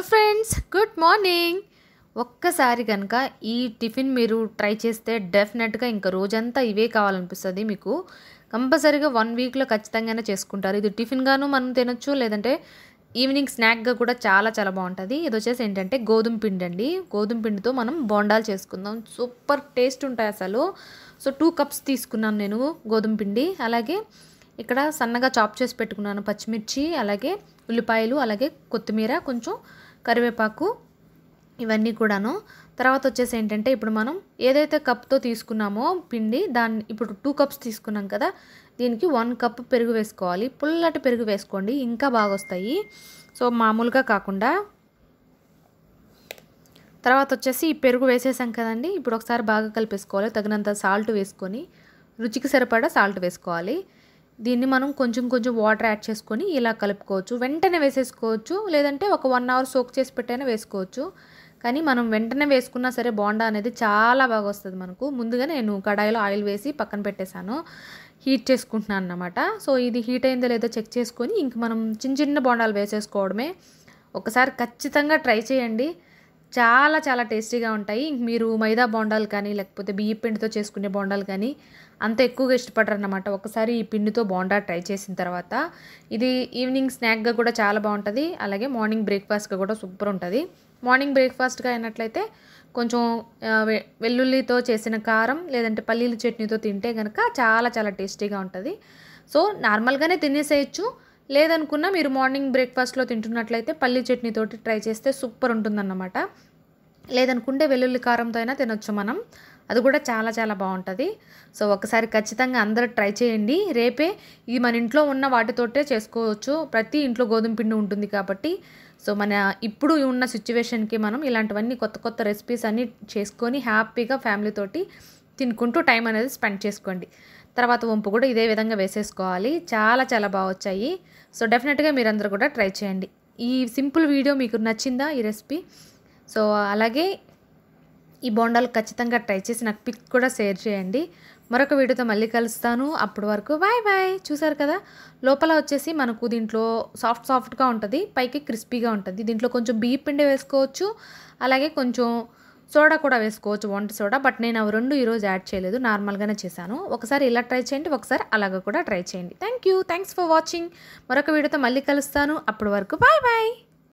hello friends good morning ఒక్కసారి కనుక ఈ టిఫిన్ మీరు ట్రై చేస్తే డెఫినెట్గా ఇంకా రోజంతా ఇవే కావాలనిపిస్తుంది మీకు కంపల్సరీగా వన్ వీక్లో ఖచ్చితంగానే చేసుకుంటారు ఇది టిఫిన్గాను మనం తినొచ్చు లేదంటే ఈవినింగ్ స్నాక్గా కూడా చాలా చాలా బాగుంటుంది ఇది వచ్చేసి ఏంటంటే గోధుమ పిండి అండి గోధుమ పిండితో మనం బోండాలు చేసుకుందాం సూపర్ టేస్ట్ ఉంటాయి అసలు సో టూ కప్స్ తీసుకున్నాను నేను గోధుమ పిండి అలాగే ఇక్కడ సన్నగా చాప్ చేసి పెట్టుకున్నాను పచ్చిమిర్చి అలాగే ఉల్లిపాయలు అలాగే కొత్తిమీర కొంచెం కరివేపాకు ఇవన్నీ కూడాను తర్వాత వచ్చేసి ఏంటంటే ఇప్పుడు మనం ఏదైతే కప్తో తీసుకున్నామో పిండి దాన్ని ఇప్పుడు టూ కప్స్ తీసుకున్నాం కదా దీనికి వన్ కప్ పెరుగు వేసుకోవాలి పుల్లటి పెరుగు వేసుకోండి ఇంకా బాగా వస్తాయి సో మామూలుగా కాకుండా తర్వాత వచ్చేసి ఈ పెరుగు వేసేసాం కదండి ఇప్పుడు ఒకసారి బాగా కలిపేసుకోవాలి తగినంత సాల్ట్ వేసుకొని రుచికి సరిపడా సాల్ట్ వేసుకోవాలి దీన్ని మనం కొంచెం కొంచెం వాటర్ యాడ్ చేసుకొని ఇలా కలుపుకోవచ్చు వెంటనే వేసేసుకోవచ్చు లేదంటే ఒక వన్ అవర్ సోక్ చేసి పెట్టైనా వేసుకోవచ్చు కానీ మనం వెంటనే వేసుకున్నా సరే బోండా అనేది చాలా బాగా వస్తుంది మనకు ముందుగా నేను కడాయిలో ఆయిల్ వేసి పక్కన పెట్టేశాను హీట్ చేసుకుంటున్నాను అనమాట సో ఇది హీట్ అయిందో లేదో చెక్ చేసుకొని ఇంక మనం చిన్న చిన్న బోండాలు వేసేసుకోవడమే ఒకసారి ఖచ్చితంగా ట్రై చేయండి చాలా చాలా టేస్టీగా ఉంటాయి మీరు మైదా బోండాలు కానీ లేకపోతే బియ్య పిండితో చేసుకునే బోండాలు కానీ అంత ఎక్కువగా ఇష్టపడరు అనమాట ఒకసారి ఈ పిండితో బోండా ట్రై చేసిన తర్వాత ఇది ఈవినింగ్ స్నాక్గా కూడా చాలా బాగుంటుంది అలాగే మార్నింగ్ బ్రేక్ఫాస్ట్గా కూడా సూపర్ ఉంటుంది మార్నింగ్ బ్రేక్ఫాస్ట్గా అయినట్లయితే కొంచెం వెల్లుల్లితో చేసిన కారం లేదంటే పల్లీల చట్నీతో తింటే కనుక చాలా చాలా టేస్టీగా ఉంటుంది సో నార్మల్గానే తినేసేయచ్చు లేదనుకున్నా మీరు మార్నింగ్ బ్రేక్ఫాస్ట్లో తింటున్నట్లయితే పల్లి చట్నీతోటి ట్రై చేస్తే సూపర్ ఉంటుందన్నమాట లేదనుకుంటే వెల్లుల్లి కారంతో అయినా తినొచ్చు మనం అది కూడా చాలా చాలా బాగుంటుంది సో ఒకసారి ఖచ్చితంగా అందరూ ట్రై చేయండి రేపే ఇది మన ఇంట్లో ఉన్న వాటితోటే చేసుకోవచ్చు ప్రతి ఇంట్లో గోధుమ పిండి ఉంటుంది కాబట్టి సో మన ఇప్పుడు ఉన్న సిచ్యువేషన్కి మనం ఇలాంటివన్నీ కొత్త కొత్త రెసిపీస్ అన్నీ చేసుకొని హ్యాపీగా ఫ్యామిలీతోటి తినుకుంటూ టైం అనేది స్పెండ్ చేసుకోండి తర్వాత వంపు కూడా ఇదే విధంగా వేసేసుకోవాలి చాలా చాలా బాగా వచ్చాయి సో డెఫినెట్గా మీరందరూ కూడా ట్రై చేయండి ఈ సింపుల్ వీడియో మీకు నచ్చిందా ఈ రెసిపీ సో అలాగే ఈ బోండాలు ఖచ్చితంగా ట్రై చేసి నాకు పిక్ కూడా షేర్ చేయండి మరొక వీడియోతో మళ్ళీ కలుస్తాను అప్పటి వరకు బాయ్ బాయ్ చూసారు కదా లోపల వచ్చేసి మనకు దీంట్లో సాఫ్ట్ సాఫ్ట్గా ఉంటుంది పైకి క్రిస్పీగా ఉంటుంది దీంట్లో కొంచెం బీప్ పిండి వేసుకోవచ్చు అలాగే కొంచెం సోడా కూడా వేసుకోవచ్చు వంట సోడా బట్ నేను అవి రెండు ఈరోజు యాడ్ చేయలేదు నార్మల్గానే చేశాను ఒకసారి ఇలా ట్రై చేయండి ఒకసారి అలాగ కూడా ట్రై చేయండి thank you thanks for watching మరొక వీడియోతో మళ్ళీ కలుస్తాను అప్పటి వరకు బాయ్ బాయ్